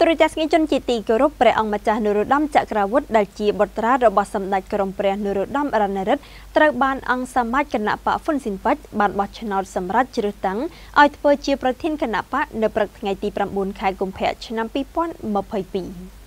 ទូរទស្សនិកជនជាទីគោរពព្រះអង្គម្ចាស់នរោត្តមចក្រវុឌ្ឍដែលជាបុត្រារបស់សម្ដេចក្រមព្រះនរោត្តមរណរដ្ឋត្រូវបានអង្គសមាជគណៈបកហ្វុនស៊ីនប៉ិចបានបោះឆ្នោតសម្រាប់ជ្រើសតាំងឲ្យធ្វើជាប្រធានគណៈបកនៅព្រឹកថ្ងៃទី9ខែកុម្ភៈឆ្នាំ2022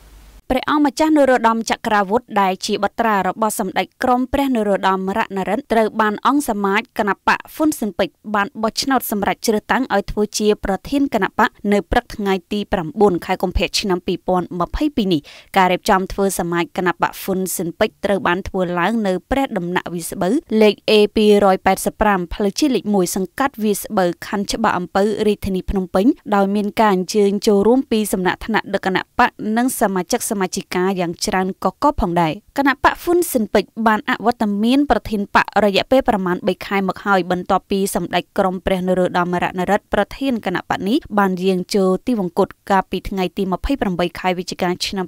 ព្រះអង្គម្ចាស់នរោត្តមចក្រាវុធដែលជាបត្រារបស់សម្ដេចក្រមព្រះនរោត្តមរណរិនត្រូវបានអង្គសមាជគណៈបកហ៊ុនស៊ិនពេជ្របានបោះឆ្នោតសម្រាប់ជ្រើសតាំងឲ្យធ្វើជាប្រធានគណៈបកនៅព្រឹកថ្ងៃទី9ខែកុម្ភៈឆ្នាំ2022នេះការរៀបចំធ្វើសមាជគណៈបកហ៊ុនស៊ិនពេជ្រត្រូវបានធ្វើឡើងនៅព្រះដំណាក់វិស្បូវលេខ A285 ផ្លូវជាតិលេខ1សង្កាត់វិស្បូវខណ្ឌច្បារអំពៅរាជធានីភ្នំពេញដោយមានការអញ្ជើញចូលរួមពីសំណាក់ថ្នាក់ដឹកគណៈបកនិងសមាជិកសមាជិកាយ៉ាងច្រើនកកកផងដែរគណៈបកហ៊ុនស៊ិនពេជ្របានអវត្តមានប្រធានបករយៈពេលប្រមាណ3ខែមកហើយបន្ទាប់ពីសម្ដេចក្រមព្រះនរោត្តមរណរដ្ឋប្រធានគណៈបកនេះបានយាងចូលទីវង្គតកាលពីថ្ងៃទី28ខែវិច្ឆិកាឆ្នាំ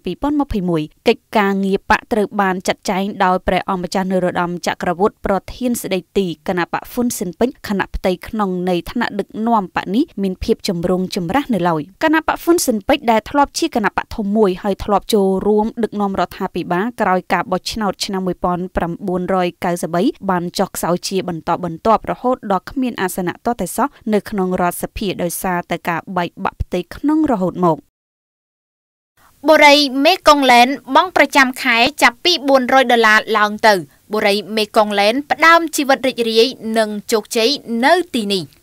2021កិច្ចការងារបកត្រូវបានចាត់ចែងដោយព្រះអង្គម្ចាស់នរោត្តមចក្រវុឌ្ឍប្រធានស្ដីទីគណៈបកហ៊ុនស៊ិនពេជ្រគណៈផ្ទៃក្នុងនៃឋានៈដឹកនាំបកនេះមានភាពចម្រុងចម្រាស់នៅឡើយគណៈបកហ៊ុនស៊ិនពេជ្រដែលធ្លាប់ជាគណៈបកធំមួយហើយធ្លាប់ចូលចូលរួមដឹកនាំរដ្ឋាភិបាលក្រោយការបោះឆ្នោតឆ្នាំ1993បានចុះខ្សោយជាបន្តបន្ទាប់រហូតដល់គ្មានអាសនៈតតែសោះនៅក្នុងរដ្ឋសភាដោយសារតែការបែកបាក់ផ្ទៃក្នុងរហូតមកបុរីមេកុងឡែន បង់ប្រចាំខែចាប់ពី400ដុល្លារឡើងទៅបុរីមេកុងឡែន ផ្ដើមជីវិតរីករាយនិងជោគជ័យនៅទីនេះ។